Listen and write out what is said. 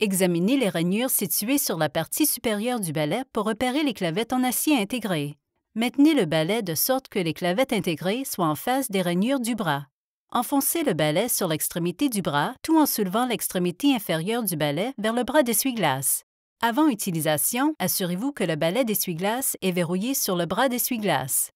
Examinez les rainures situées sur la partie supérieure du balai pour repérer les clavettes en acier intégré. Maintenez le balai de sorte que les clavettes intégrées soient en face des rainures du bras. Enfoncez le balai sur l'extrémité du bras tout en soulevant l'extrémité inférieure du balai vers le bras d'essuie-glace. Avant utilisation, assurez-vous que le balai d'essuie-glace est verrouillé sur le bras d'essuie-glace.